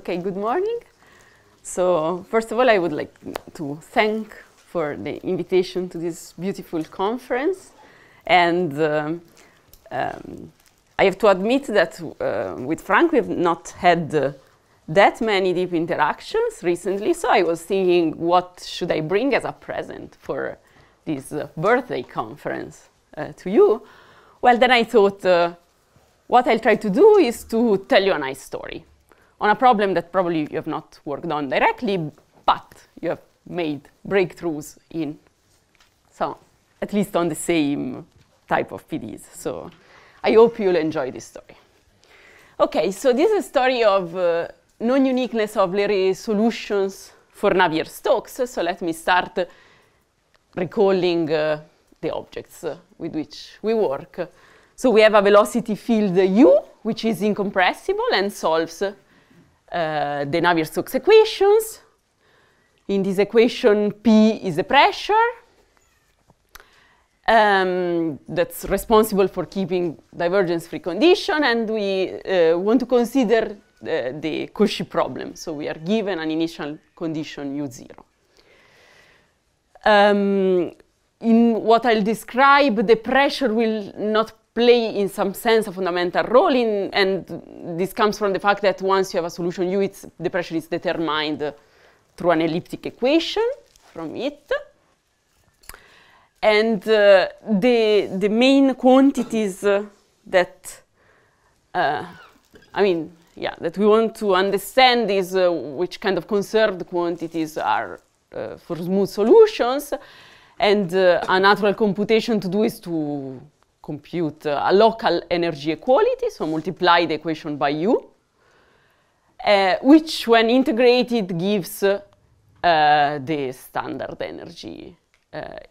okay, good morning. So first of all, I would like to thank for the invitation to this beautiful conference. And uh, um, I have to admit that uh, with Frank, we've not had uh, that many deep interactions recently. So I was thinking, what should I bring as a present for this uh, birthday conference uh, to you? Well, then I thought, uh, what I'll try to do is to tell you a nice story on a problem that probably you have not worked on directly, but you have made breakthroughs in. So at least on the same type of PDs. So I hope you'll enjoy this story. Okay, so this is a story of uh, non-uniqueness of Leary solutions for Navier-Stokes. So let me start recalling uh, the objects with which we work. So we have a velocity field u, which is incompressible and solves uh, the Navier-Stokes equations. In this equation, P is the pressure. Um, that's responsible for keeping divergence-free condition, and we uh, want to consider the, uh, the Cauchy problem. So we are given an initial condition U0. Um, in what I'll describe, the pressure will not play in some sense a fundamental role in, and this comes from the fact that once you have a solution U, it's, the pressure is determined through an elliptic equation from it. And uh, the, the main quantities uh, that, uh, I mean, yeah, that we want to understand is uh, which kind of conserved quantities are uh, for smooth solutions. And a natural computation to do is to compute uh, a local energy equality, so multiply the equation by u, uh, which when integrated gives uh, the standard energy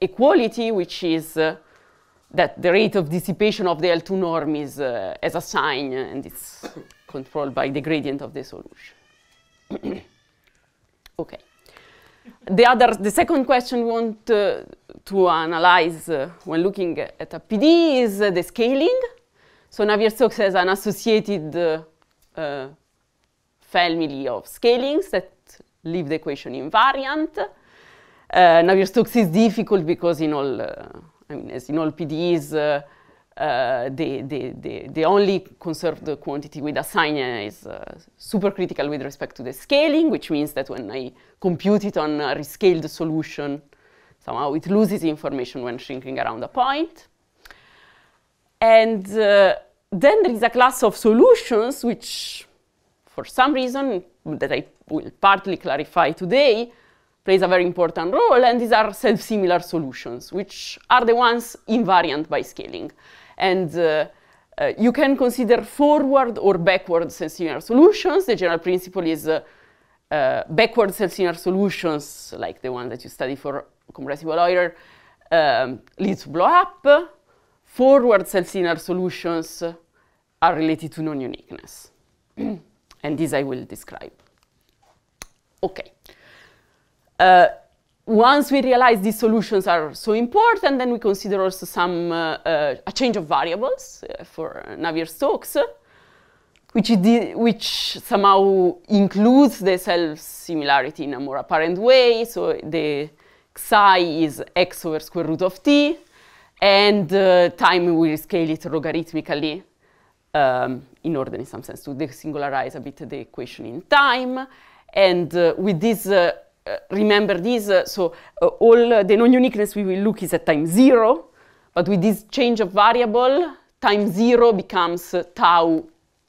equality, which is that the rate of dissipation of the L2 norm is uh, as a sign and it's controlled by the gradient of the solution. okay the other, the second question we want uh, to analyze uh, when looking at a PD is uh, the scaling. So Navier-Stokes has an associated uh, uh, family of scalings that leave the equation invariant. Uh, Navier-Stokes is difficult because in all, I mean, as in all PDEs, uh, the, the, the, the, only conserved quantity with a sign is uh, supercritical with respect to the scaling, which means that when I compute it on a rescaled solution, somehow it loses information when shrinking around a point. And uh, then there is a class of solutions which, for some reason that I will partly clarify today, plays a very important role, and these are self-similar solutions, which are the ones invariant by scaling. And uh, uh, you can consider forward or backward self solutions. The general principle is uh, uh backward self solutions, like the one that you study for compressible Euler, um, leads to blow up. Forward self solutions are related to non-uniqueness. and this I will describe. Okay. Uh, once we realize these solutions are so important, then we consider also some uh, uh, a change of variables uh, for Navier-Stokes, which, which somehow includes the self-similarity in a more apparent way. So the psi is x over square root of t, and uh, time we scale it logarithmically um, in order, in some sense, to singularize a bit the equation in time. And uh, with this uh, uh, remember this, uh, so uh, all the non-uniqueness we will look is at time zero, but with this change of variable, time zero becomes tau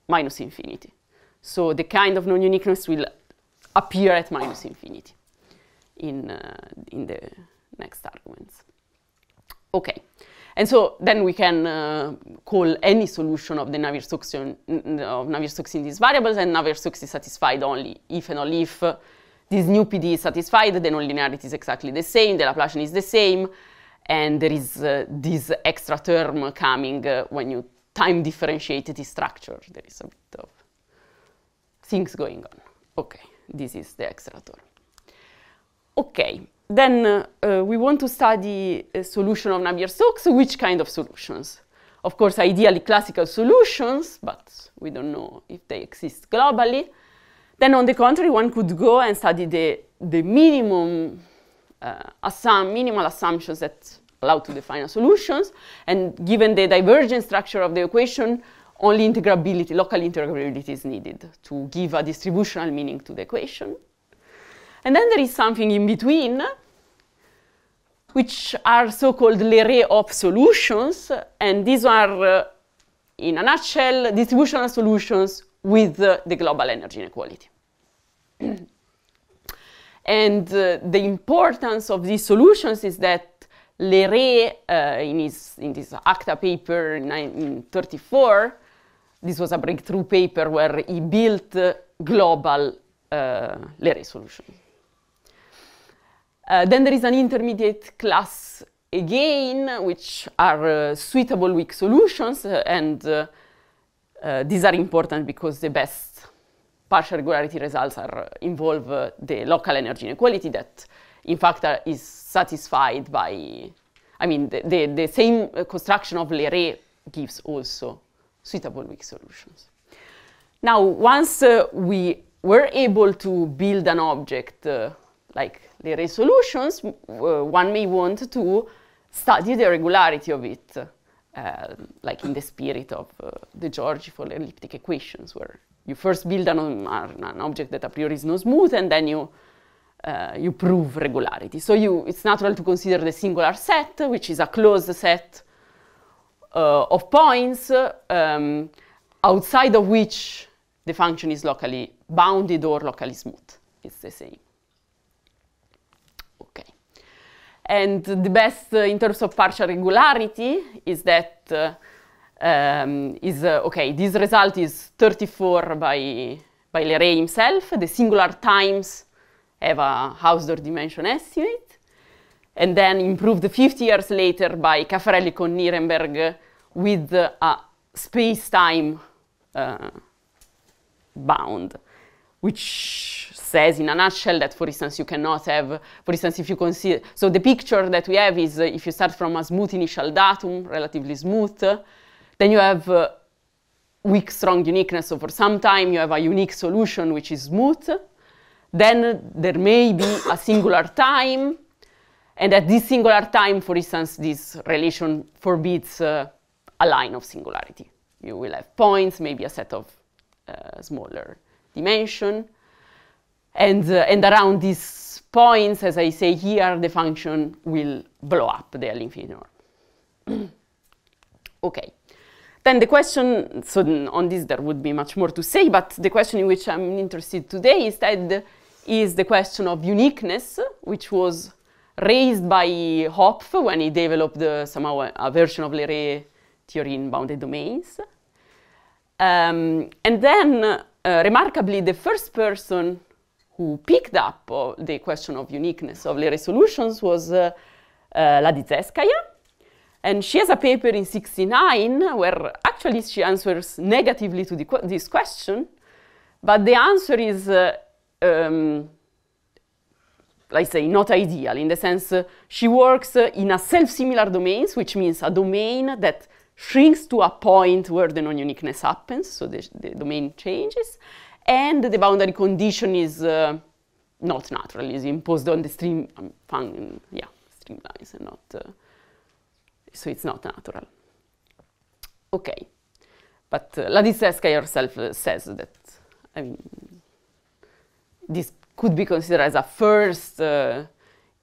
minus infinity. So the kind of non-uniqueness will appear at minus infinity in, uh, in the next arguments. Okay, and so then we can uh, call any solution of the Navier-Stokes Navier-Stokes in these variables, and Navier-Stokes is satisfied only if and only if this new PD is satisfied, the nonlinearity is exactly the same, the Laplacian is the same, and there is uh, this extra term coming uh, when you time differentiate the structure. There is a bit of things going on. Okay, this is the extra term. Okay, then uh, uh we want to study a solution of Navier-Stokes, which kind of solutions? Of course, ideally classical solutions, but we don't know if they exist globally. Then on the contrary, one could go and study the, the minimum uh, assum minimal assumptions that allow to define solutions. And given the divergent structure of the equation, only integrability, local integrability is needed to give a distributional meaning to the equation. And then there is something in between, which are so-called l'array of solutions. And these are, uh, in a nutshell, distributional solutions with the global energy inequality. and uh, the importance of these solutions is that Leray, uh, in, his, in his ACTA paper in 1934, this was a breakthrough paper where he built uh, global uh, Leray solution. Uh, then there is an intermediate class again, which are uh, suitable weak solutions, uh, and uh, these are important because the best partial regularity results are, involve uh, the local energy inequality that in fact is satisfied by, I mean, the, the, the same uh, construction of Leray gives also suitable weak solutions. Now, once uh, we were able to build an object uh, like Leray solutions, uh, one may want to study the regularity of it uh, like in the spirit of uh, the Georgi for elliptic equations, where you first build an, an, object that a priori is not smooth, and then you uh, you prove regularity. So you, it's natural to consider the singular set, which is a closed set uh, of points um, outside of which the function is locally bounded or locally smooth. It's the same. And the best uh, in terms of partial regularity is that uh, um, is uh, okay. This result is 34 by by Leray himself. The singular times have a Hausdorff dimension estimate, and then improved 50 years later by Caffarelli con Nirenberg with a space-time uh, bound, which says in a nutshell that, for instance, you cannot have, for instance, if you consider, so the picture that we have is uh, if you start from a smooth initial datum, relatively smooth, then you have uh, weak strong uniqueness. So for some time you have a unique solution which is smooth. Then there may be a singular time. And at this singular time, for instance, this relation forbids uh, a line of singularity. You will have points, maybe a set of uh, smaller dimension. And, uh, and around these points, as I say here, the function will blow up the L infinity norm. okay. Then the question, so on this there would be much more to say, but the question in which I'm interested today instead is the question of uniqueness, which was raised by Hopf when he developed uh, somehow a, a, version of Leray theory in bounded domains. Um, and then, uh, remarkably, the first person who picked up uh, the question of uniqueness of the resolutions was uh, uh Ladizeskaya. And she has a paper in 69 where actually she answers negatively to qu this question, but the answer is, uh, um, let's say, not ideal in the sense uh, she works uh, in a self similar domain, which means a domain that shrinks to a point where the non uniqueness happens, so the, the domain changes, and the boundary condition is uh, not natural, it is imposed on the stream um, yeah, streamlines and not, uh, so it's not natural. Okay, but uh, Ladislaska herself uh, says that, I mean, this could be considered as a first uh,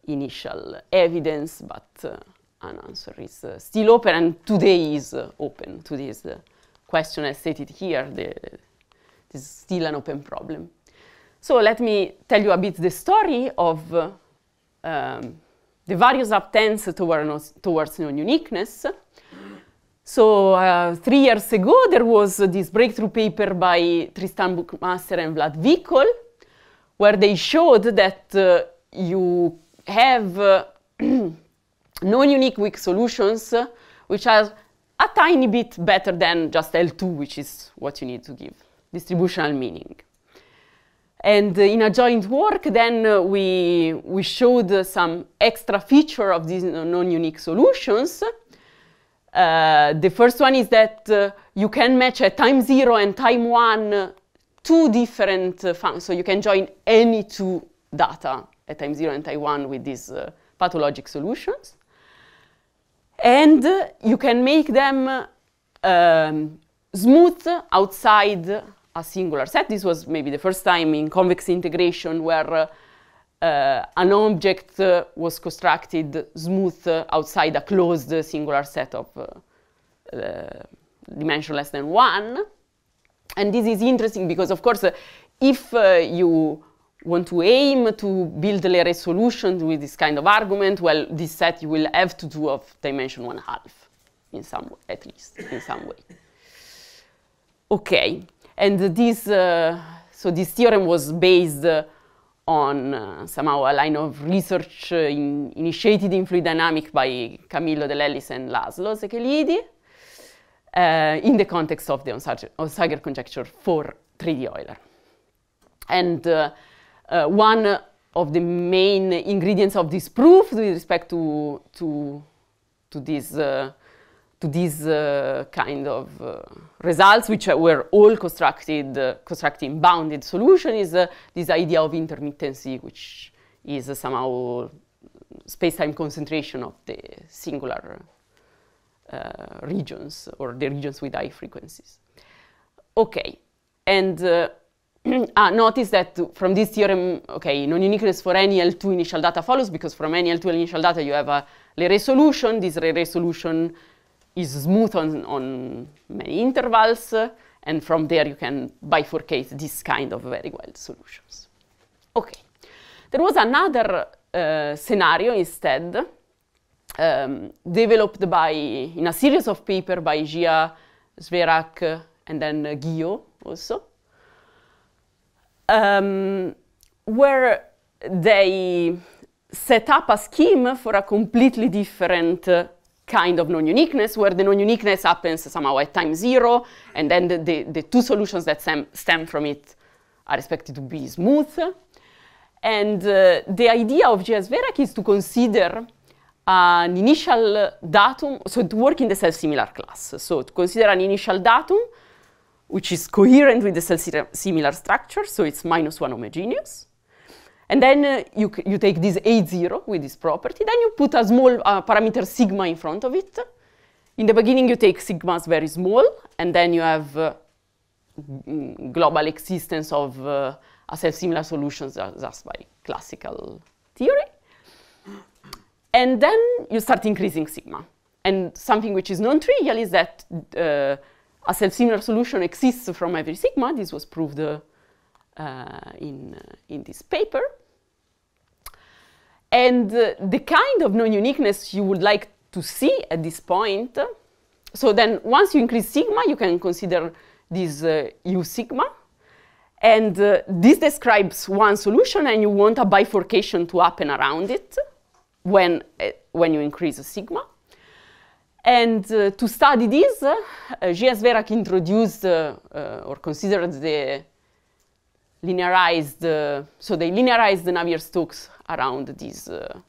initial evidence, but uh, an answer is uh, still open, and today is open to this question as stated here. The, this is still an open problem. So let me tell you a bit the story of uh, um, the various attempts toward no, towards non-uniqueness. So uh, three years ago, there was uh, this breakthrough paper by Tristan Buchmaster and Vlad Vicol, where they showed that uh, you have uh, non-unique weak solutions, uh, which are a tiny bit better than just L2, which is what you need to give distributional meaning. And uh, in a joint work, then uh, we, we showed some extra feature of these non-unique solutions. Uh, the first one is that uh, you can match at time zero and time one uh, two different uh, functions. So you can join any two data at time zero and time one with these pathologic solutions. And you can make them um, smooth outside a singular set. This was maybe the first time in convex integration where uh, an object uh, was constructed smooth uh, outside a closed uh, singular set of uh, uh, dimension less than one. And this is interesting because, of course, if you want to aim to build a resolution with this kind of argument, well, this set you will have to do of dimension one half, in some at least in some way. Okay. And this, uh, so this theorem was based uh, on uh, somehow a line of research in, initiated in fluid dynamics by Camillo Lellis and Laszlo Sechelidi in the context of the Onsager conjecture for 3D Euler. And one of the main ingredients of this proof with respect to, to, to this uh, to these uh, kind of uh, results, which were all constructed, uh, constructing bounded solution, is uh, this idea of intermittency, which is somehow space-time concentration of the singular uh, regions or the regions with high frequencies. Okay, and uh, ah, notice that from this theorem, okay, non-uniqueness for any L2 initial data follows because from any L2 initial data you have a resolution. This resolution is smooth on, on many intervals, uh, and from there you can bifurcate this kind of very wild solutions. Okay, there was another uh, scenario instead, um, developed by, in a series of papers by Gia, Sverak, and then uh, Guillot also, um, where they set up a scheme for a completely different kind of non-uniqueness where the non-uniqueness happens somehow at time zero and then the, the, the two solutions that stem, stem, from it are expected to be smooth. And uh, the idea of GS Verac is to consider an initial datum, so to work in the self-similar class. So to consider an initial datum which is coherent with the self-similar structure, so it's minus one homogeneous. And then uh, you, you take this A0 with this property, then you put a small uh, parameter sigma in front of it. In the beginning, you take sigmas very small, and then you have uh, mm, global existence of uh, a self-similar solutions just by classical theory. And then you start increasing sigma. And something which is non-trivial is that uh, a self-similar solution exists from every sigma. This was proved uh, uh, in, uh, in this paper. And uh, the kind of non-uniqueness you would like to see at this point, so then once you increase sigma, you can consider this u sigma, and uh, this describes one solution, and you want a bifurcation to happen around it when, uh, when you increase sigma. And uh, to study this, uh, Verac introduced or considered the linearized, uh, so they linearized the Navier-Stokes around these uh,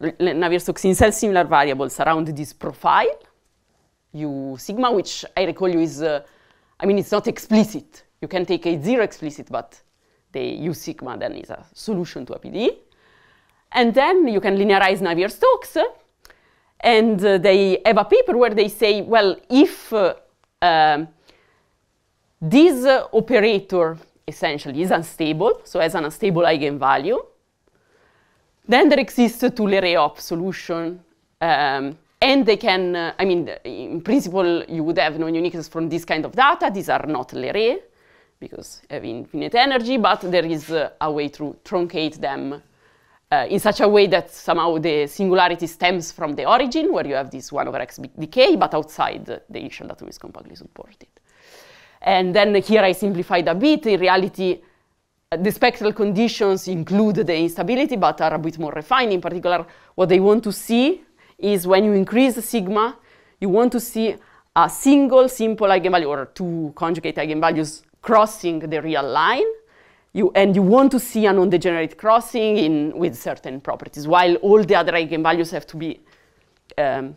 Navier-Stokes in self-similar variables around this profile, u sigma, which I recall you is, uh, I mean, it's not explicit. You can take a zero explicit, but the u sigma then is a solution to a PDE. And then you can linearize Navier-Stokes. And uh, they have a paper where they say, well, if uh, um, this uh, operator essentially is unstable, so has an unstable eigenvalue. Then there exists a Touleret-Hopf solution, um, and they can, uh, I mean, in principle, you would have no uniqueness from this kind of data. These are not Leray, because have infinite energy, but there is uh, a way to truncate them uh, in such a way that somehow the singularity stems from the origin, where you have this 1 over x decay, but outside the initial datum is compactly supported. And then here I simplified a bit. In reality, uh, the spectral conditions include the instability, but are a bit more refined. In particular, what they want to see is when you increase the sigma, you want to see a single simple eigenvalue or two conjugate eigenvalues crossing the real line. You, and you want to see a non-degenerate crossing in, with certain properties, while all the other eigenvalues have to be um,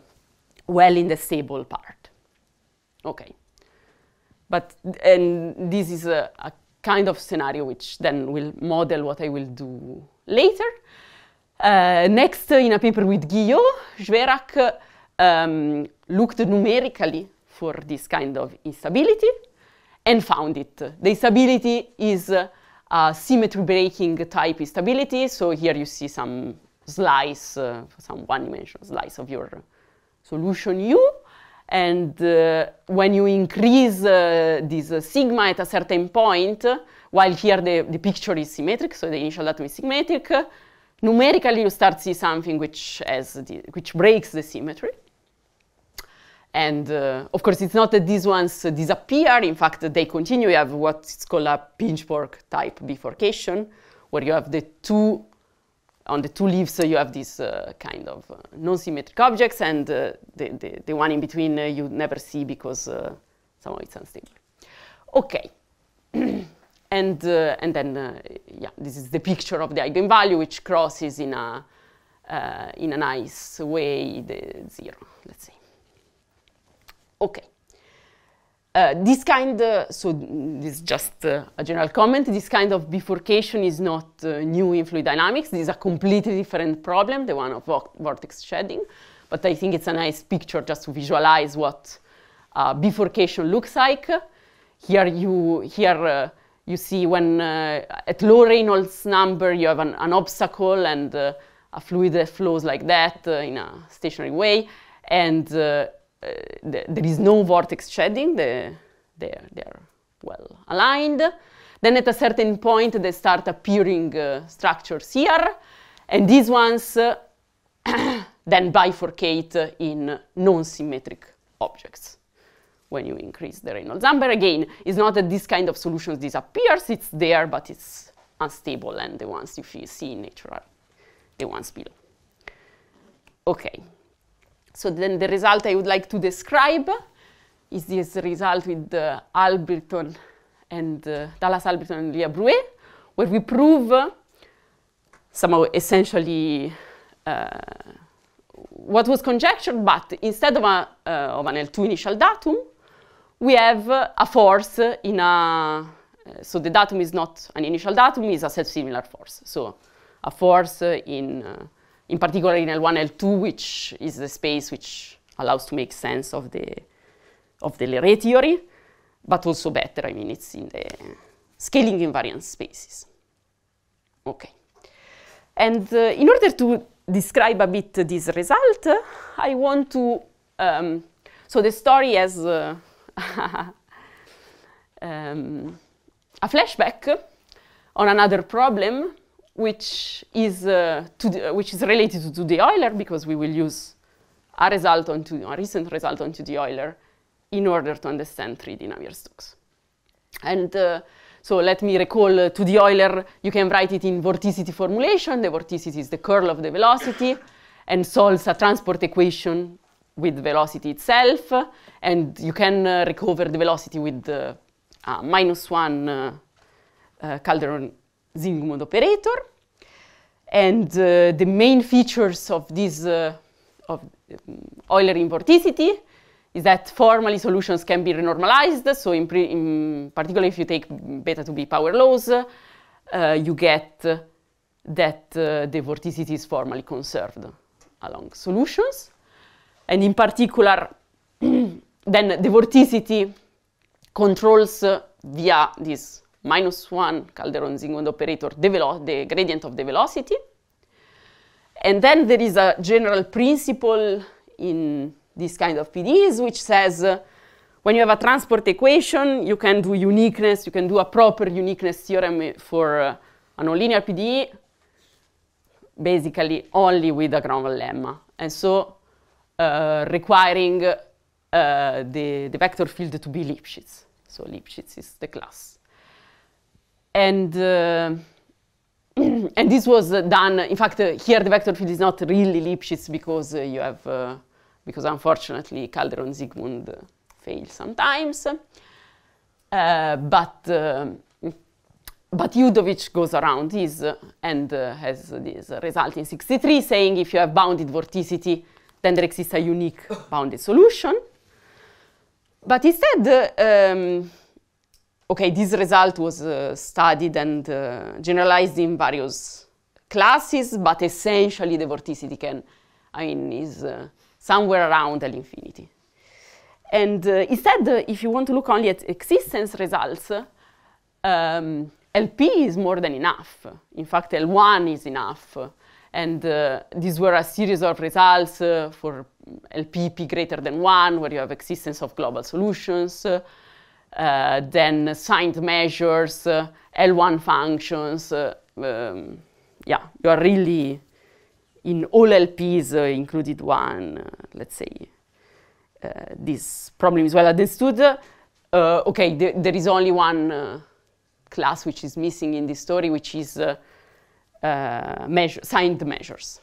well in the stable part. Okay. But and this is a, a kind of scenario which then will model what I will do later. Uh, next, uh, in a paper with Guillot, Zverak um, looked numerically for this kind of instability and found it. The instability is uh, a symmetry breaking type instability. So here you see some slice, uh, some one dimensional slice of your solution U. And uh, when you increase uh, this uh, sigma at a certain point, while here the, the picture is symmetric, so the initial datum is symmetric, numerically you start to see something which, has the, which breaks the symmetry. And uh, of course, it's not that these ones disappear. In fact, they continue. You have what's called a pinchfork type bifurcation, where you have the two on the two leaves, so you have these uh, kind of uh, non-symmetric objects, and uh, the, the, the, one in between uh, you never see because somehow it's unstable. Okay. and, and then, yeah, this is the picture of the eigenvalue, which crosses in a, in a nice way the zero, let's say. Okay. Uh, this kind, uh, so mm, this is just uh, a general comment, this kind of bifurcation is not uh, new in fluid dynamics. This is a completely different problem, the one of vortex shedding. But I think it's a nice picture just to visualize what uh, bifurcation looks like. Here you, here, uh, you see when at low Reynolds number you have an, an obstacle and a fluid flows like that in a stationary way. And uh, there is no vortex shedding, the, they're, they're well aligned. Then at a certain point they start appearing uh, structures here, and these ones uh, then bifurcate in non-symmetric objects when you increase the Reynolds number. Again, it's not that this kind of solutions disappears, it's there, but it's unstable, and the ones you see in nature are the ones below. Okay. So then the result I would like to describe is this result with uh, Alberton and uh, Dallas Alberton and Leah Bruet, where we prove uh, somehow essentially uh, what was conjectured, but instead of, a, uh, of an L2 initial datum, we have a force in a, so the datum is not an initial datum, it's a self-similar force. So a force in uh, in particular in L1, L2, which is the space which allows to make sense of the, of the Leray theory, but also better, I mean, it's in the scaling invariant spaces. Okay. And uh, in order to describe a bit this result, I want to, um, so the story has uh, um, a flashback on another problem which is, uh, the, uh, which is related to, to the Euler because we will use a result onto a recent result onto the Euler in order to understand 3D Navier-Stokes. And uh, so let me recall uh, to the Euler, you can write it in vorticity formulation. The vorticity is the curl of the velocity and solves a transport equation with velocity itself. And you can uh, recover the velocity with uh, minus one uh, Calderon Zing mode operator. And uh, the main features of this uh, of um, Euler inverticity is that formally solutions can be renormalized. So in, in particular, if you take beta to be power laws, uh, you get that uh, the vorticity is formally conserved along solutions. And in particular, then the vorticity controls uh, via this minus 1 calderon England operator, the, the gradient of the velocity. And then there is a general principle in this kind of PDEs which says uh, when you have a transport equation, you can do uniqueness, you can do a proper uniqueness theorem for uh, a nonlinear PDE, basically only with a Gromwell lemma. And so uh, requiring uh, the, the vector field to be Lipschitz. So Lipschitz is the class and uh, and this was done. In fact, uh, here the vector field is not really Lipschitz because uh, you have uh, because unfortunately Calderon Sigmund fails sometimes. but but Yudovich goes around this and has this result in 63 saying if you have bounded vorticity, then there exists a unique bounded solution. But instead, um, okay, this result was uh, studied and uh, generalized in various classes, but essentially the vorticity can, I mean, is uh, somewhere around L infinity. And uh, instead, uh, if you want to look only at existence results, um, LP is more than enough. In fact, L1 is enough. And uh, these were a series of results for LP p greater than 1, where you have existence of global solutions, uh, then signed measures, uh, L1 functions. Uh, um, yeah, you are really in all LPs, included one, let's say, this problem is well understood. okay, th there is only one class which is missing in this story, which is uh, measure, signed measures.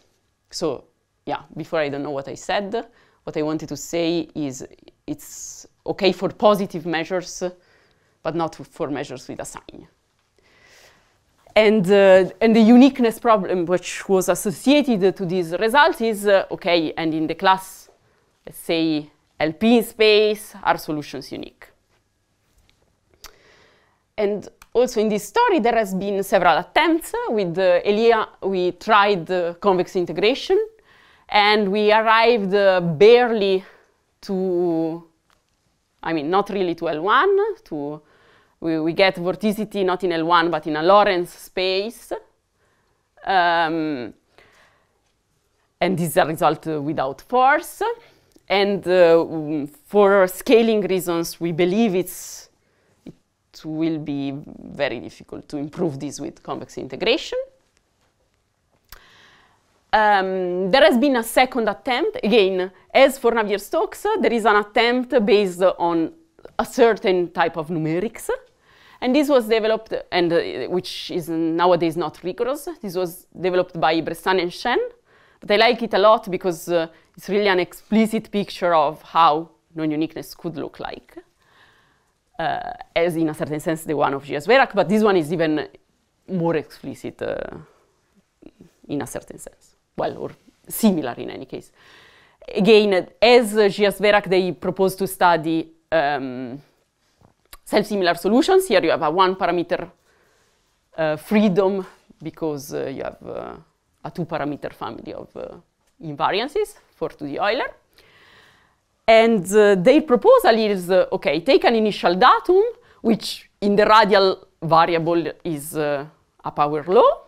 So yeah, before I don't know what I said, what I wanted to say is it's okay for positive measures, but not for measures with a sign. And, uh, and the uniqueness problem which was associated to this result is, uh, okay, and in the class, let's say LP in space, are solutions unique? And also in this story, there has been several attempts. With uh, Elia, we tried uh, convex integration, and we arrived uh, barely to I mean, not really to L1, to, we, we get vorticity not in L1, but in a Lorentz space. Um, and this is a result uh, without force. And uh, for scaling reasons, we believe it's, it will be very difficult to improve this with convex integration. Um, there has been a second attempt, again, as for Navier-Stokes, there is an attempt based on a certain type of numerics, and this was developed, and uh, which is nowadays not rigorous. This was developed by Bressan and Shen, but I like it a lot because uh, it's really an explicit picture of how non-uniqueness could look like, uh, as in a certain sense the one of G.S. Verac, but this one is even more explicit uh, in a certain sense well, or similar in any case. Again, as Verak, they propose to study um, self-similar solutions. Here you have a one-parameter uh, freedom because uh, you have uh, a two-parameter family of uh, invariances for 2D Euler. And uh, their proposal is, uh, okay, take an initial datum, which in the radial variable is a power law,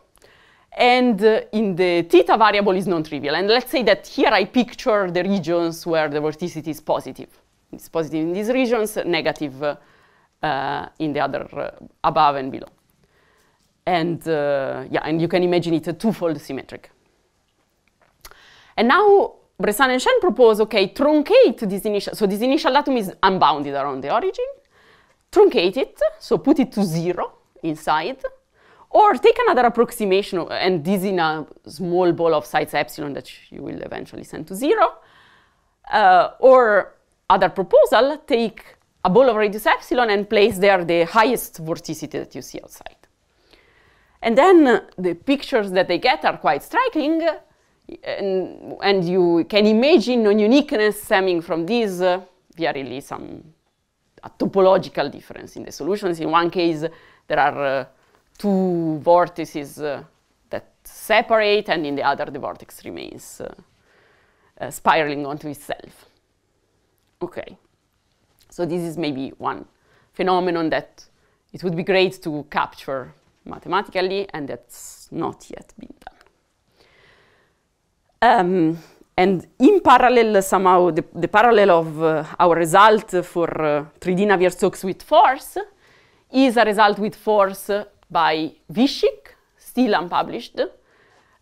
and uh, in the theta variable is non-trivial. And let's say that here I picture the regions where the vorticity is positive. It's positive in these regions, negative uh, uh, in the other, uh, above and below. And uh, yeah, and you can imagine it's a twofold symmetric. And now Bressan and Shen propose, okay, truncate this initial, so this initial datum is unbounded around the origin, truncate it, so put it to zero inside, or take another approximation uh, and this in a small ball of size epsilon that you will eventually send to zero. Uh, or other proposal, take a ball of radius epsilon and place there the highest vorticity that you see outside. And then uh, the pictures that they get are quite striking, uh, and, and you can imagine non uniqueness stemming from this uh, via really some topological difference in the solutions. In one case, there are uh, two vortices uh, that separate, and in the other, the vortex remains uh, uh, spiraling onto itself. Okay, so this is maybe one phenomenon that it would be great to capture mathematically, and that's not yet been done. Um, and in parallel, somehow, the, the parallel of uh, our result for uh, 3D Navier-Stokes with force is a result with force by Vishik, still unpublished,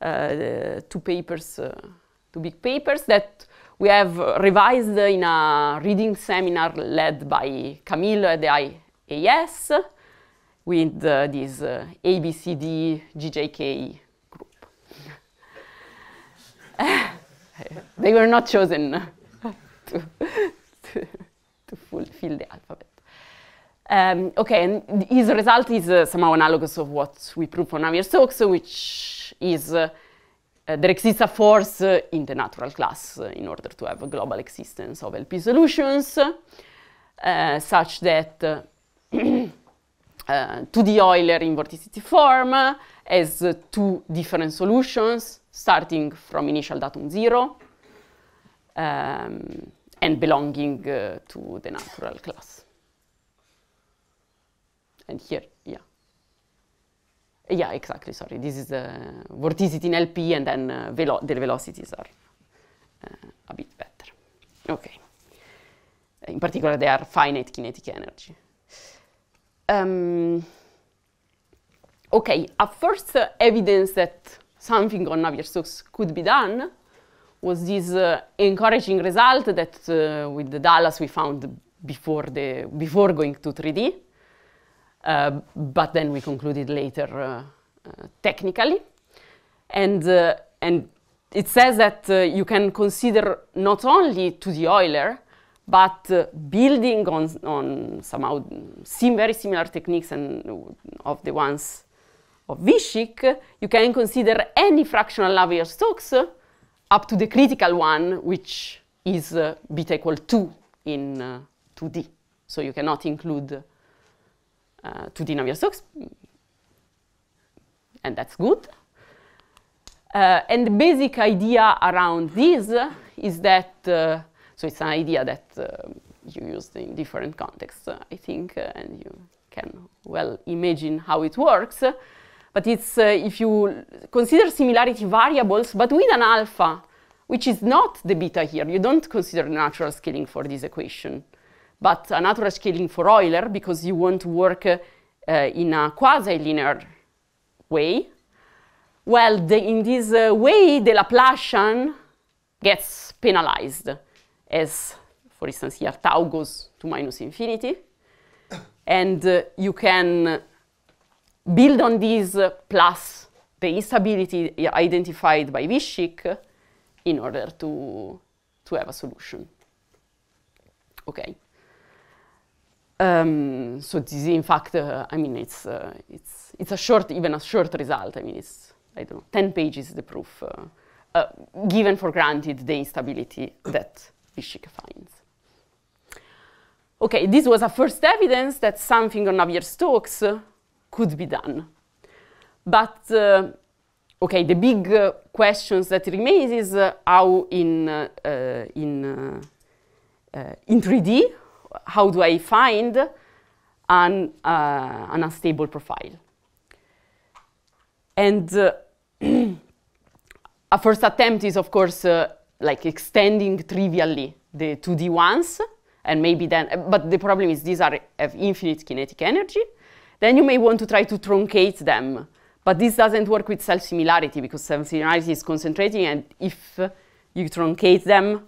uh, two papers, uh, two big papers that we have revised in a reading seminar led by Camille at the IAS with uh, this uh, ABCD GJK group. they were not chosen to, to, to fulfill the alphabet. Um, okay, and his result is uh, somehow analogous of what we proved for Navier-Stokes, which is uh, uh, there exists a force uh, in the natural class uh, in order to have a global existence of LP solutions, uh, such that uh, 2D Euler in vorticity form has two different solutions, starting from initial datum zero um, and belonging to the natural class and here, yeah. Yeah, exactly, sorry. This is the vorticity in LP and then uh, velo the velocities are uh, a bit better. Okay. In particular, they are finite kinetic energy. Um, okay, a first uh, evidence that something on Navier-Stokes could be done was this uh, encouraging result that uh, with the Dallas we found before, the, before going to 3D. Uh, but then we concluded later uh, uh, technically. And, and it says that you can consider not only to the Euler, but uh, building on, on somehow sim very similar techniques and of the ones of Vishik, you can consider any fractional Navier-Stokes uh, up to the critical one, which is uh, beta equal 2 in 2D. So you cannot include uh, to the Navier socks, and that's good. Uh, and the basic idea around this is that, uh, so it's an idea that uh, you use in different contexts, uh, I think, uh, and you can well imagine how it works. But it's if you consider similarity variables, but with an alpha, which is not the beta here. You don't consider natural scaling for this equation but a natural scaling for Euler because you want to work uh, in a quasi-linear way. Well, the, in this uh, way, the Laplacian gets penalized as, for instance, here tau goes to minus infinity. And uh, you can build on this uh, plus the instability identified by Vishik in order to, to have a solution. Okay. Um, so this, in fact, uh, I mean, it's, uh, it's, it's a short, even a short result. I mean, it's, I don't know, 10 pages the proof, uh, uh, given for granted the instability that Ishik finds. Okay, this was a first evidence that something on Navier-Stokes could be done. But, uh, okay, the big uh, questions that remains is how in, in, in 3D, how do I find an, uh, an unstable profile? And uh, a first attempt is, of course, uh, like extending trivially the 2D ones, and maybe then, but the problem is these are have infinite kinetic energy. Then you may want to try to truncate them, but this doesn't work with self-similarity because self-similarity is concentrating, and if you truncate them,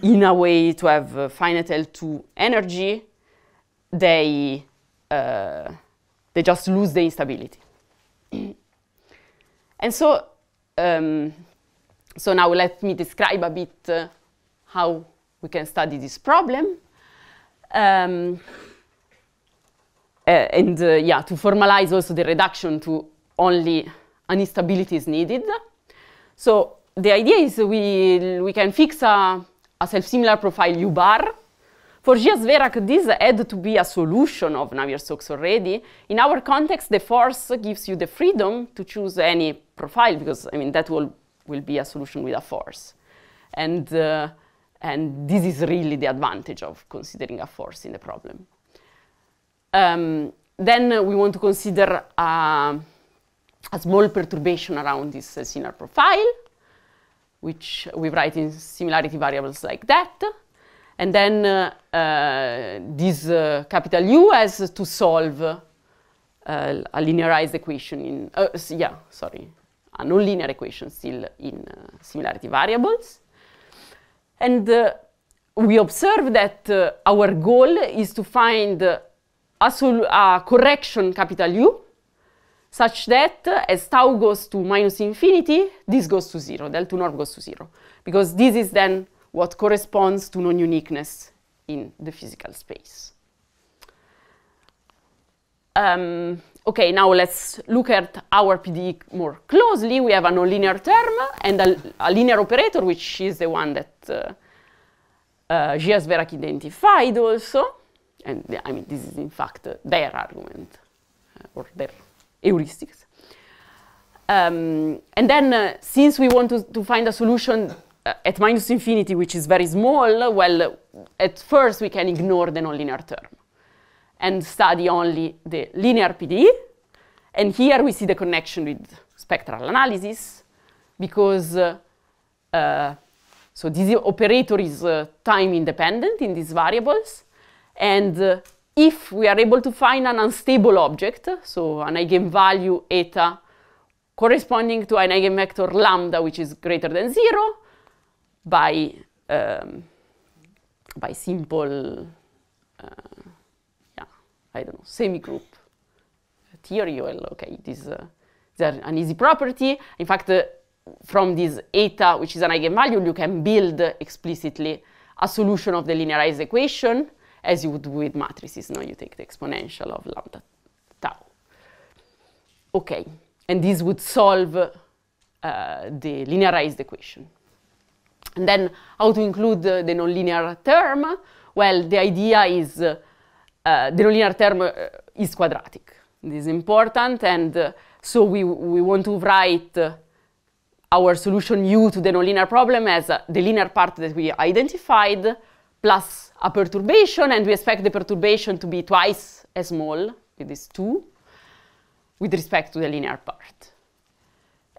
in a way to have uh, finite L2 energy, they, uh, they just lose the instability. and so, um, so now let me describe a bit uh, how we can study this problem. Um, uh, and uh, yeah, to formalize also the reduction to only an instability is needed. So the idea is we, we can fix a a self-similar profile U bar. For GS Vera, this had to be a solution of Navier-Stokes already. In our context, the force gives you the freedom to choose any profile because, I mean, that will, will be a solution with a force. And, uh, and this is really the advantage of considering a force in the problem. Um, then we want to consider uh, a small perturbation around this uh, profile which we write in similarity variables like that. And then uh, uh, this uh, capital U has to solve a linearized equation in, yeah, sorry, a nonlinear equation still in similarity variables. And we observe that uh, our goal is to find uh, a, a, correction capital U such that as tau goes to minus infinity, this goes to zero, Delta to norm goes to zero, because this is then what corresponds to non-uniqueness in the physical space. Um, okay, now let's look at our PDE more closely. We have a nonlinear term and a, a linear operator, which is the one that uh, uh, identified also. And I mean, this is in fact uh, their argument uh, or their heuristics. Um, and then uh, since we want to, to find a solution uh, at minus infinity, which is very small, well, at first we can ignore the nonlinear term and study only the linear PDE. And here we see the connection with spectral analysis because uh, uh, so this operator is uh, time independent in these variables and uh, if we are able to find an unstable object, so an eigenvalue eta corresponding to an eigenvector lambda, which is greater than zero, by, um, by simple, uh, yeah, I don't know, semi-group theory. Well, okay, this, uh, this is an easy property. In fact, uh, from this eta, which is an eigenvalue, you can build explicitly a solution of the linearized equation as you would do with matrices. Now you take the exponential of lambda tau. Okay, and this would solve uh, the linearized equation. And then how to include uh, the nonlinear term? Well, the idea is uh, uh the nonlinear term uh, is quadratic. This is important, and uh, so we, we want to write our solution u to the nonlinear problem as the linear part that we identified plus a perturbation, and we expect the perturbation to be twice as small, it is 2, with respect to the linear part.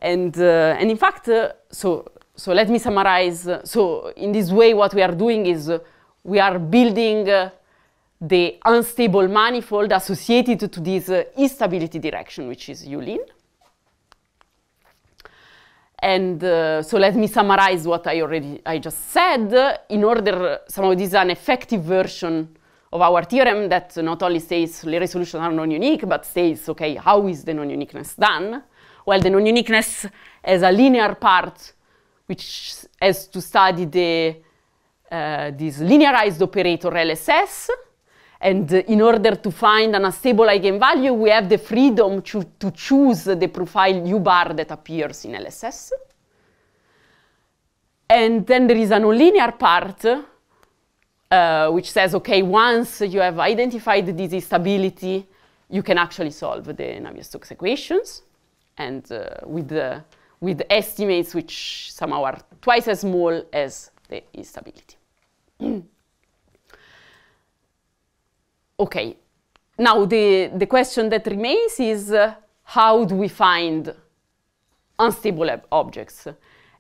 And, uh, and in fact, uh, so, so let me summarize. So in this way, what we are doing is uh, we are building uh, the unstable manifold associated to this uh, instability direction, which is Yulin. And uh, so let me summarize what I already I just said. In order, somehow this is an effective version of our theorem that not only says the resolutions are non-unique, but says, okay, how is the non-uniqueness done? Well, the non-uniqueness has a linear part, which has to study the uh, this linearized operator LSS, and uh, in order to find an unstable eigenvalue, we have the freedom to, to choose the profile U bar that appears in LSS. And then there is a nonlinear part uh, which says, okay, once you have identified this instability, you can actually solve the Navier-Stokes equations. And uh, with, the, with estimates which somehow are twice as small as the instability. Okay, now the, the question that remains is uh, how do we find unstable objects?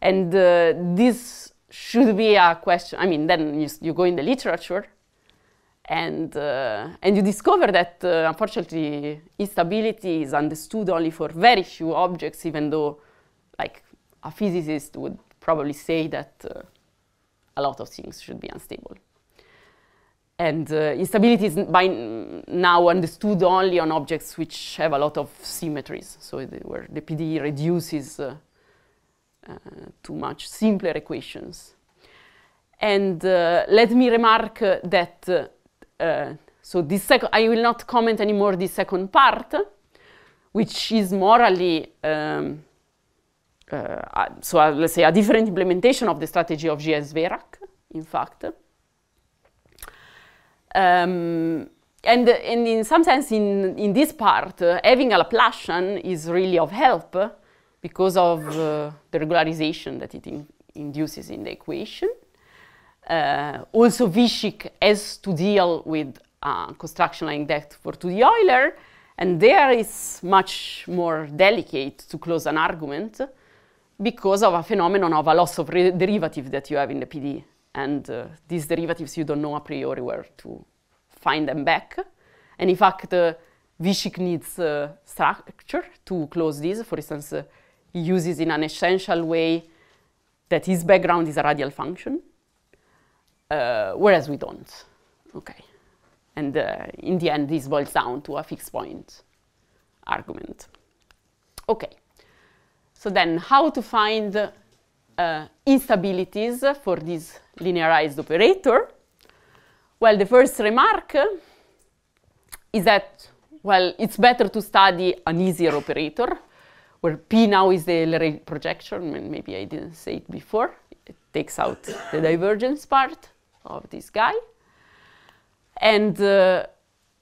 And uh, this should be a question, I mean, then you, you go in the literature and, uh, and you discover that uh, unfortunately instability is understood only for very few objects, even though like a physicist would probably say that uh, a lot of things should be unstable. And uh, instability is by now understood only on objects which have a lot of symmetries, so the, where the PDE reduces uh, uh, to much simpler equations. And uh, let me remark uh, that, uh, so this I will not comment anymore the second part, which is morally, um, so let's say a different implementation of the strategy of GS Verac, in fact. Um, and, and in some sense, in, in this part, uh, having a Laplacian is really of help because of uh, the regularization that it in induces in the equation. Uh, also, Vishik has to deal with uh, construction like that for 2D Euler, and there it's much more delicate to close an argument because of a phenomenon of a loss of derivative that you have in the PDE. And uh, these derivatives, you don't know a priori where to find them back. And in fact, uh, Vishik needs uh, structure to close this. For instance, uh, he uses in an essential way that his background is a radial function, uh, whereas we don't. Okay. And uh, in the end, this boils down to a fixed point argument. Okay. So then, how to find uh, instabilities for this linearized operator? Well, the first remark is that, well, it's better to study an easier operator, where P now is the Leray projection, maybe I didn't say it before. It takes out the divergence part of this guy. And uh,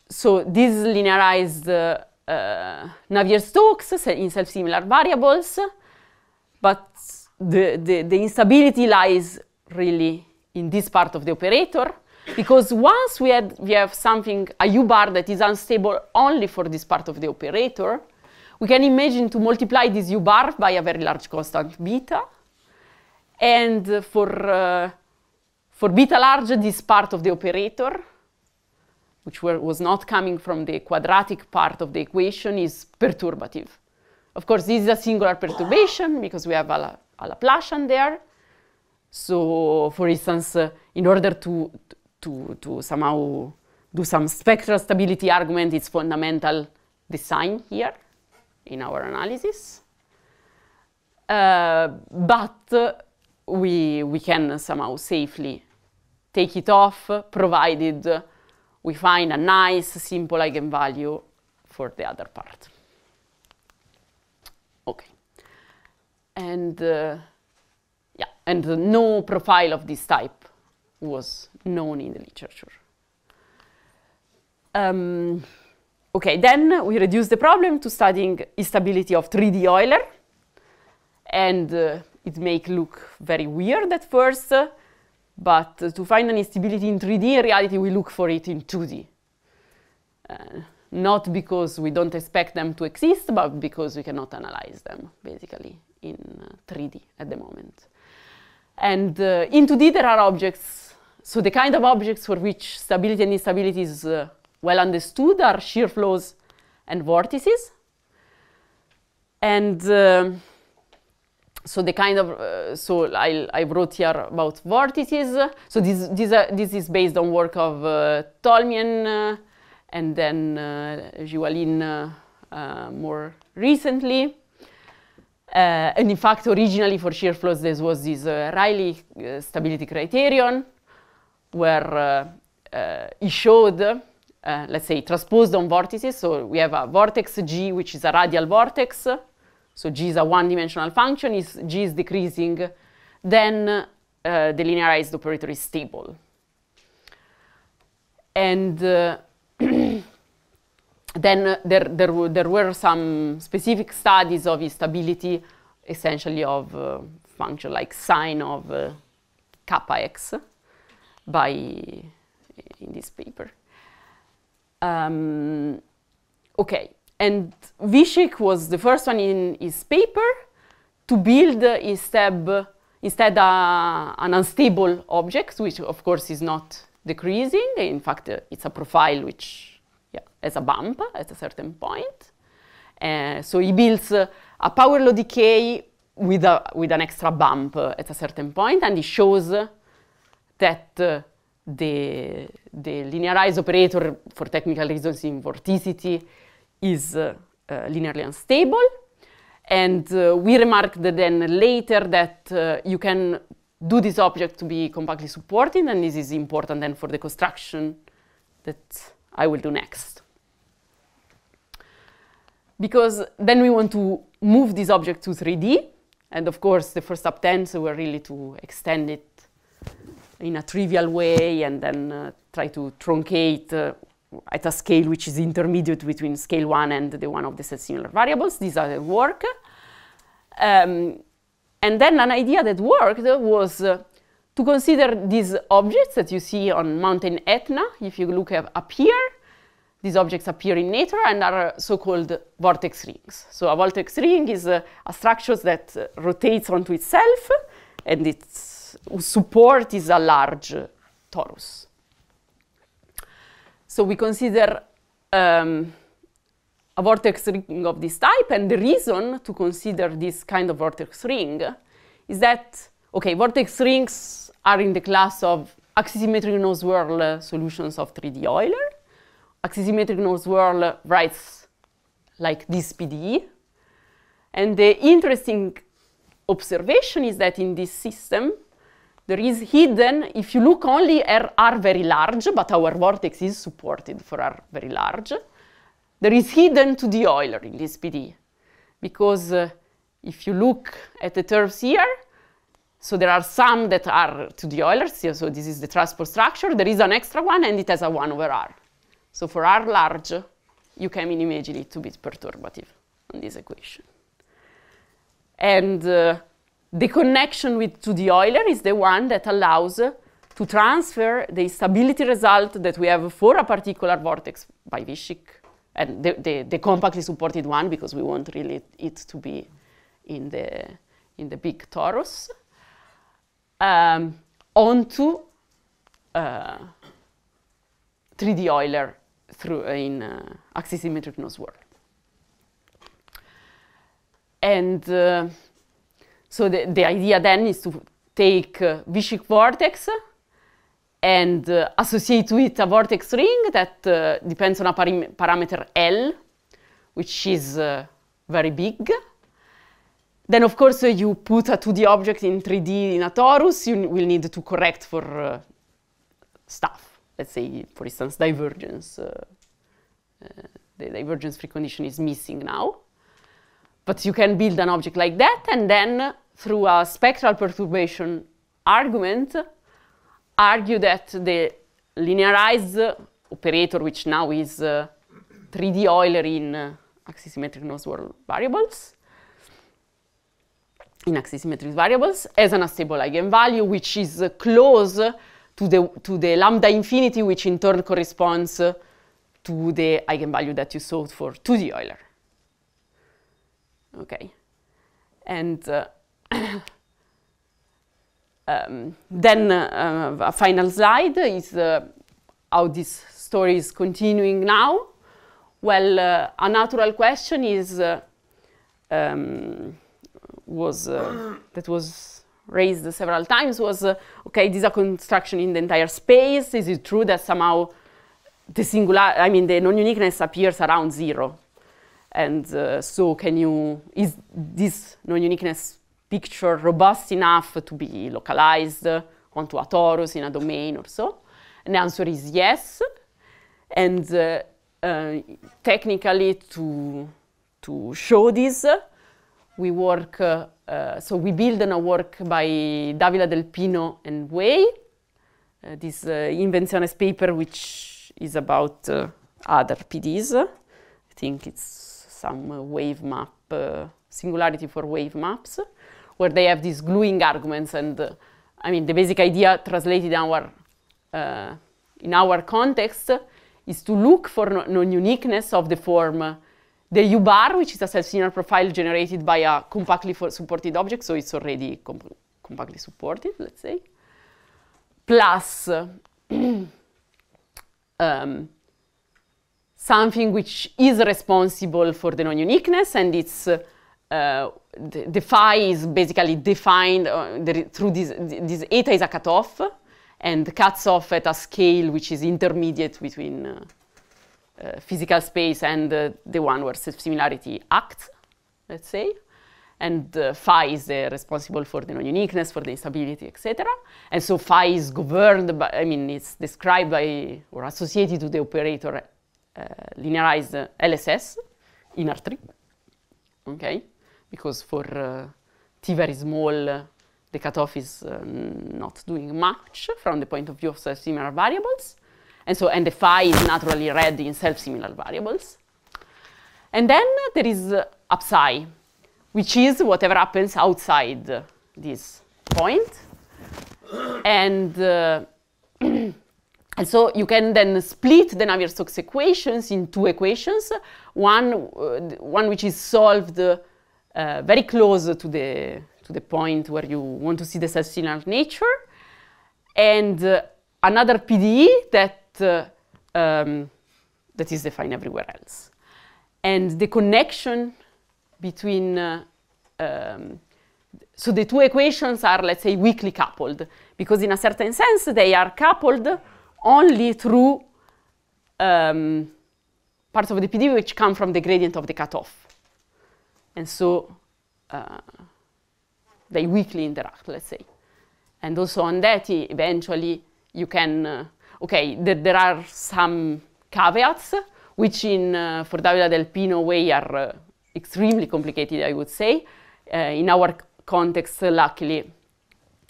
so this linearized uh, uh, Navier-Stokes in self-similar variables, but the, the, the instability lies really in this part of the operator because once we, had, we have something, a u-bar that is unstable only for this part of the operator, we can imagine to multiply this u-bar by a very large constant beta. And for, uh, for beta large, this part of the operator, which were, was not coming from the quadratic part of the equation, is perturbative. Of course, this is a singular perturbation because we have a a Laplacian there. So, for instance, uh, in order to, to, to somehow do some spectral stability argument, it's fundamental design here in our analysis. Uh, but uh, we, we can somehow safely take it off, provided we find a nice, simple eigenvalue for the other part. and uh, yeah, and no profile of this type was known in the literature. Um, okay, then we reduce the problem to studying instability of 3D Euler, and uh, it may look very weird at first, uh, but uh, to find an instability in 3D, in reality, we look for it in 2D. Uh, not because we don't expect them to exist, but because we cannot analyze them, basically, in 3D uh, at the moment. And uh, in 2D, there are objects. So the kind of objects for which stability and instability is uh, well understood are shear flows and vortices. And um, so the kind of uh, so I, I, wrote here about vortices so this this, uh, this is based on work of uh, and then uh, Jualin more recently uh, and in fact, originally for shear flows, there was this uh, Riley uh, stability criterion where uh, uh, he showed, uh, let's say, transposed on vortices. So we have a vortex G, which is a radial vortex. So G is a one-dimensional function. Is G is decreasing, then the linearized operator is stable. And then uh, there, there, there, were some specific studies of instability, essentially of uh, function like sine of uh, kappa x by in this paper. Um, okay, and Vishik was the first one in his paper to build instead, instead uh, an unstable object, which of course is not decreasing. In fact, uh, it's a profile which yeah, as a bump at a certain point. Uh, so he builds uh, a power law decay with, a, with an extra bump uh, at a certain point, and he shows that uh, the, the linearized operator, for technical reasons in vorticity, is uh, linearly unstable. And uh, we remarked then later that you can do this object to be compactly supported, and this is important then for the construction that I will do next. Because then we want to move this object to 3D. And of course, the first attempts were really to extend it in a trivial way and then uh, try to truncate uh, at a scale which is intermediate between scale 1 and the one of the set similar variables. These are the work. Um, and then an idea that worked was uh, to consider these objects that you see on mountain Etna, if you look up here, these objects appear in nature and are uh, so-called vortex rings. So a vortex ring is a, uh, a structure that uh, rotates onto itself and its support is a large torus. So we consider um, a vortex ring of this type and the reason to consider this kind of vortex ring is that Okay, vortex rings are in the class of axisymmetric no-swirl solutions of 3D Euler. Axisymmetric no-swirl writes like this PDE. And the interesting observation is that in this system, there is hidden, if you look only at R very large, but our vortex is supported for R very large, there is hidden to the Euler in this PDE. Because uh, if you look at the terms here, so there are some that are to the Euler's, so this is the transport structure. There is an extra one, and it has a 1 over r. So for r large, you can imagine it to be perturbative on this equation. And uh, the connection with, to the Euler is the one that allows uh, to transfer the stability result that we have for a particular vortex by Vishik, and the, the, the compactly supported one, because we want really it to be in the, in the big torus um, onto uh, 3D Euler through uh, in uh, axisymmetric nose world. And uh, so the, the idea then is to take uh, Vishik vortex and uh, associate with a vortex ring that uh, depends on a parameter L, which is uh, very big. Then of course you put a 2D object in 3D in a torus, you will need to correct for uh, stuff. Let's say, for instance, divergence. Uh, uh, the divergence free condition is missing now. But you can build an object like that and then through a spectral perturbation argument argue that the linearized operator, which now is uh, 3D Euler in uh, axisymmetric non variables, in axisymmetric variables as an unstable eigenvalue, which is close to the, to the lambda infinity, which in turn corresponds to the eigenvalue that you solved for to the Euler. Okay, and uh, um, then uh, a final slide is uh, how this story is continuing now. Well, uh, a natural question is uh, um, was uh, that was raised several times was uh, okay this is a construction in the entire space is it true that somehow the singular i mean the non-uniqueness appears around zero and uh, so can you is this non-uniqueness picture robust enough to be localized onto a torus in a domain or so and the answer is yes and uh, uh, technically to to show this we work, uh, so we build a work by Davila Del Pino and Way. Uh, this uh, inventiones paper, which is about other PDs. I think it's some wave map, singularity for wave maps, where they have these gluing arguments and I mean, the basic idea translated in our, uh, in our context is to look for non-uniqueness of the form the U bar, which is a self-similar profile generated by a compactly supported object, so it's already comp compactly supported, let's say, plus um, something which is responsible for the non-uniqueness and it's uh, the, the phi is basically defined uh, the, through this, this eta is a cutoff and cuts off at a scale which is intermediate between uh, uh, physical space and the one where self-similarity acts, let's say and uh, phi is uh, responsible for the non-uniqueness, for the instability, etc. And so phi is governed by, I mean, it's described by or associated to the operator uh, linearized uh, LSS in R3, okay? Because for uh, T very small, the cutoff is not doing much from the point of view of self-similar variables. And so, and the phi is naturally read in self-similar variables. And then there is uh, upsi, which is whatever happens outside uh, this point. And, uh, and so you can then split the Navier-Stokes equations in two equations, one, uh, one which is solved uh, very close to the, to the point where you want to see the self-similar nature, and uh, another PDE that um, that is defined everywhere else. And the connection between, uh, um, so the two equations are, let's say, weakly coupled, because in a certain sense they are coupled only through um, parts of the PD which come from the gradient of the cutoff. And so uh, they weakly interact, let's say. And also on that, eventually, you can uh, okay, there, there are some caveats, which in uh, for Davida del Pino way are uh, extremely complicated, I would say. Uh, in our context, luckily,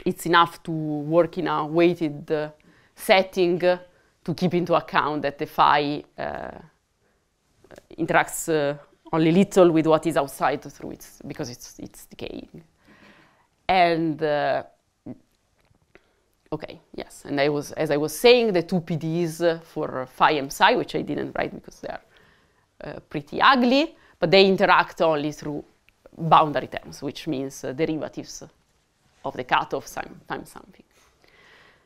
it's enough to work in a weighted uh, setting to keep into account that the uh, phi interacts uh, only little with what is outside through its, because it's, it's decaying. And Okay, yes, and I was, as I was saying, the two PDs for phi and psi, which I didn't write because they are uh, pretty ugly, but they interact only through boundary terms, which means uh, derivatives of the cutoff times something.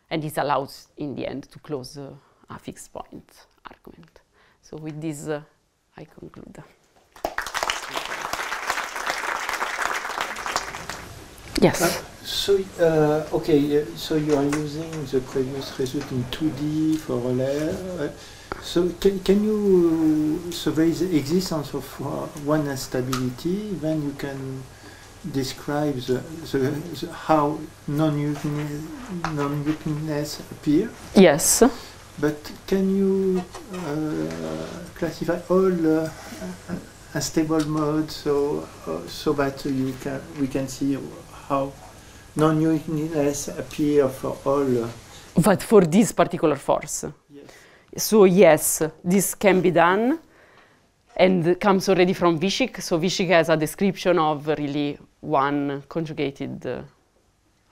And this allows, in the end, to close uh, a fixed point argument. So with this, uh, I conclude. Yes. Uh, so, uh, okay, uh, so you are using the previous result in 2D for a layer. so can, can you survey the existence of uh, one instability, then you can describe the, the, the how non-Newtonness appear? Yes. But can you uh, classify all uh, unstable modes so, so that you can, we can see how non-uniqueness appear for all. But for this particular force. Yes. So yes, this can be done and comes already from Vishik. So Vishik has a description of really one conjugated uh,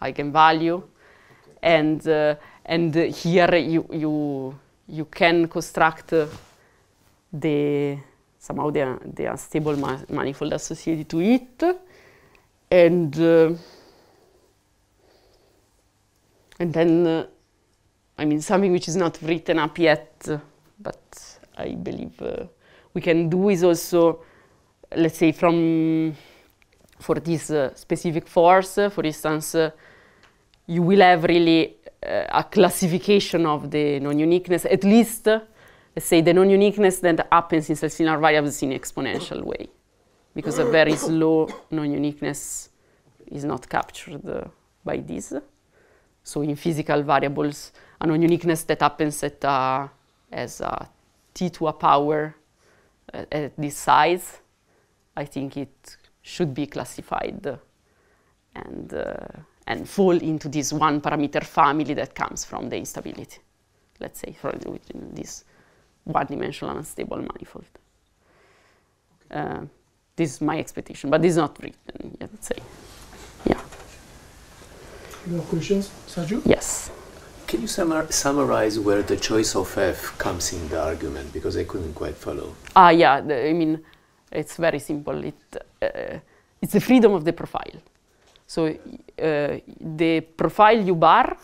eigenvalue. Okay. And, uh, and here you, you, you can construct uh, the, somehow the, the unstable ma manifold associated to it and uh, and then uh, I mean something which is not written up yet, but I believe uh, we can do is also let's say from for this uh, specific force, uh, for instance, you will have really a classification of the non-uniqueness, at least let's say the non-uniqueness that happens in the similar variables in exponential way because a very slow non-uniqueness is not captured uh, by this. So in physical variables, a non-uniqueness that happens at uh, as a t to a power uh, at this size, I think it should be classified uh, and, uh, and fall into this one parameter family that comes from the instability, let's say, from this one-dimensional unstable manifold. Uh, this is my expectation, but this is not written yet, let's say. Yeah. More questions, Saju? Yes. Can you summar summarize where the choice of f comes in the argument? Because I couldn't quite follow. Ah, yeah. The, I mean, it's very simple. It, uh, it's the freedom of the profile. So uh, the profile you bar,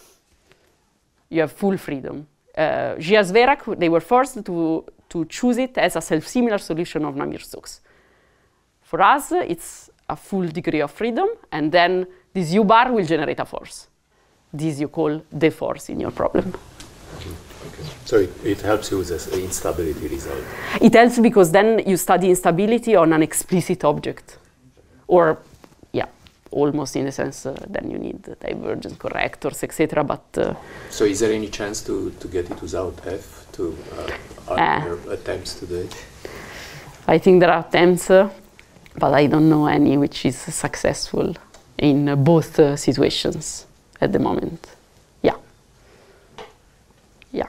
you have full freedom. Uh, Verac, they were forced to, to choose it as a self-similar solution of Namir Stokes. For us, it's a full degree of freedom, and then this u bar will generate a force. This you call the force in your problem. Okay. Okay. So it, it, helps you with the instability result. It helps because then you study instability on an explicit object, or yeah, almost in a sense. Uh, then you need divergent correctors, etc. But uh, so is there any chance to, to get it without f to uh, are uh, attempts today? I think there are attempts. Uh, but I don't know any which is successful in both uh, situations at the moment. Yeah. Yeah.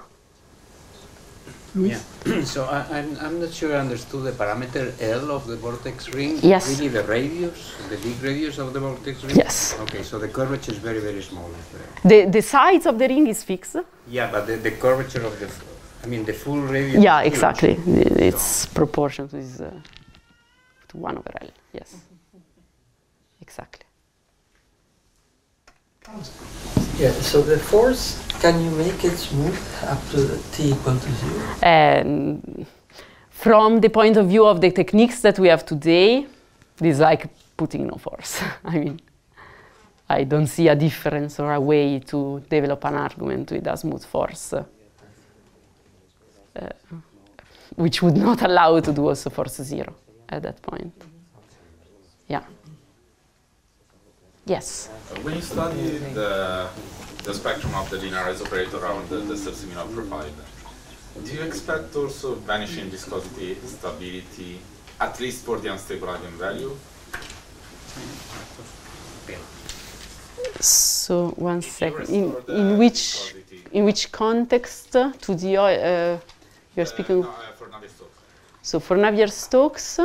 Yeah. so I, am I'm, I'm not sure I understood the parameter L of the vortex ring. Yes. Really the radius, the big radius of the vortex ring? Yes. Okay, so the curvature is very, very small. The, the size of the ring is fixed. Yeah, but the, the curvature of the, I mean, the full radius. Yeah, exactly. It's so. proportions is. Uh, to 1 over L. Yes. Exactly. Yeah, so the force, can you make it smooth up to t equal to 0? And um, from the point of view of the techniques that we have today, this is like putting no force. I mean, I don't see a difference or a way to develop an argument with a smooth force, uh, uh which would not allow to do also force zero at that point. Yeah. Yes. Uh, when you study the, the spectrum of the linearized operator around the, the subseminal profile, do you expect also vanishing viscosity stability, at least for the unstable eigenvalue? So one second. In, in which in which context? Uh, to the uh, you're uh, speaking. No, so for Navier-Stokes,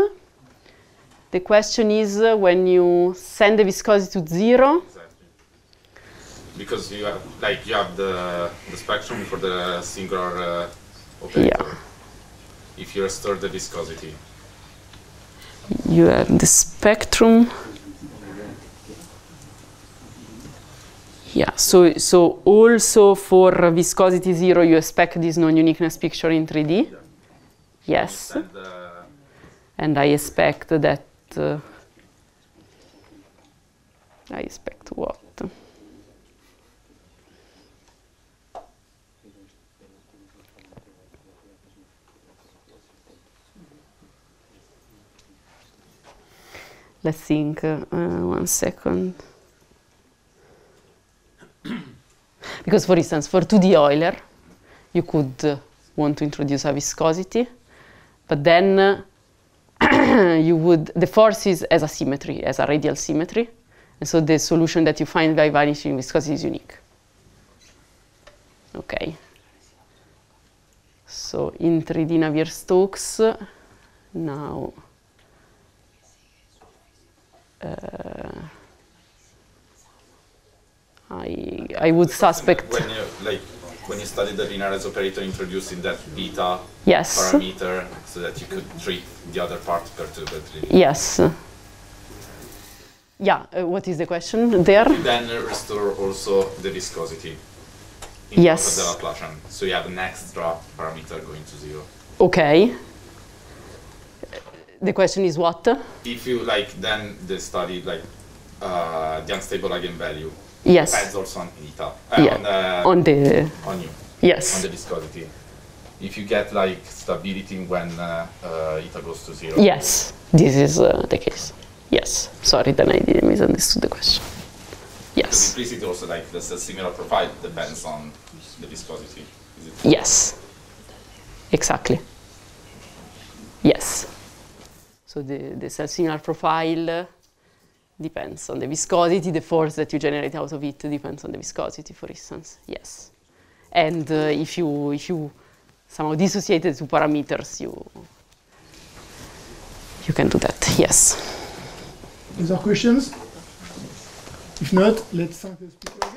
the question is uh, when you send the viscosity to zero. Exactly. Because you have, like, you have the, the spectrum for the singular uh, operator. Yeah. If you restore the viscosity. You have the spectrum. Yeah, so, so also for viscosity zero, you expect this non-uniqueness picture in 3D. Yeah. Yes. And, I expect that. Uh, I expect what? Let's think uh, one second. because, for instance, for 2D Euler, you could uh, want to introduce a viscosity but then uh, you would, the force is as a symmetry, as a radial symmetry. And so the solution that you find by vanishing viscosity is unique. Okay. So in 3D Navier-Stokes, now, uh, I, I would suspect. When you, like, when you studied the linearized operator, introducing that beta yes. parameter so that you could treat the other part perturbatively. Yes. Yeah, uh, what is the question there? You then restore also the viscosity. yes. The Laplacian. So you have an extra parameter going to zero. Okay. The question is what? If you like, then the study like uh, the unstable eigenvalue Yes. Depends also on ETA. Uh, yeah. On, uh, on, the on you. Yes. On the viscosity. If you get like stability when uh, ETA uh, goes to zero. Yes, this is uh, the case. Yes. Sorry, then I didn't misunderstood the question. Yes. The implicit also like there's a similar profile depends on the viscosity. Yes. Exactly. Yes. So the, the cell signal profile depends on the viscosity. The force that you generate out of it depends on the viscosity, for instance. Yes. And uh, if, you, if you somehow dissociate the two parameters, you, you can do that. Yes. there questions? If not, let's thank the speaker.